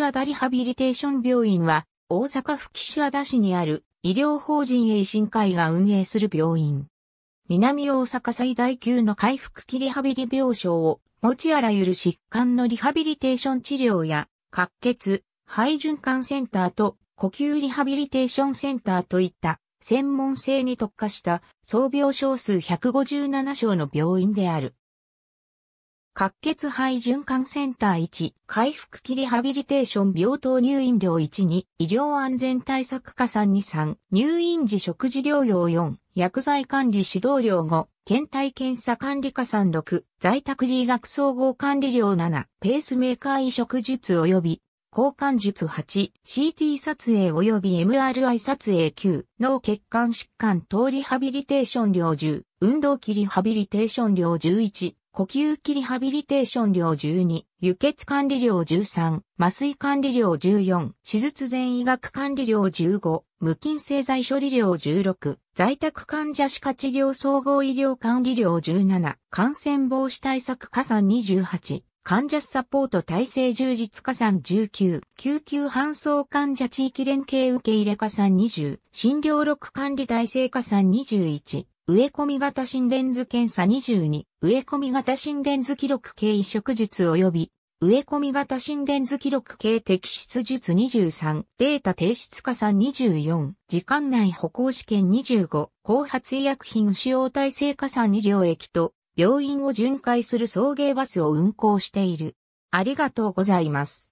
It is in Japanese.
岸和田リハビリテーション病院は、大阪府岸和田市にある医療法人衛維会が運営する病院。南大阪最大級の回復期リハビリ病床を、持ちあらゆる疾患のリハビリテーション治療や、滑血、肺循環センターと呼吸リハビリテーションセンターといった専門性に特化した総病床数157床の病院である。滑血肺循環センター1、回復期リハビリテーション病棟入院料1、2、医療安全対策課3、2、3、入院時食事療養4、薬剤管理指導料5、検体検査管理課3、6、在宅時医学総合管理料7、ペースメーカー移植術及び、交換術 8CT 撮影及び MRI 撮影9脳血管疾患等リハビリテーション量10運動期リハビリテーション量11呼吸器リハビリテーション量12、輸血管理量13、麻酔管理量14、手術前医学管理量15、無菌製剤処理量16、在宅患者歯科治療総合医療管理量17、感染防止対策加算28、患者サポート体制充実加算19、救急搬送患者地域連携受け入れ加算20、診療録管理体制加算21、植え込み型心電図検査22、植え込み型心電図記録系移植術及び、植え込み型心電図記録系摘出術23、データ提出加算24、時間内歩行試験25、後発医薬品使用体制加算2両液と、病院を巡回する送迎バスを運行している。ありがとうございます。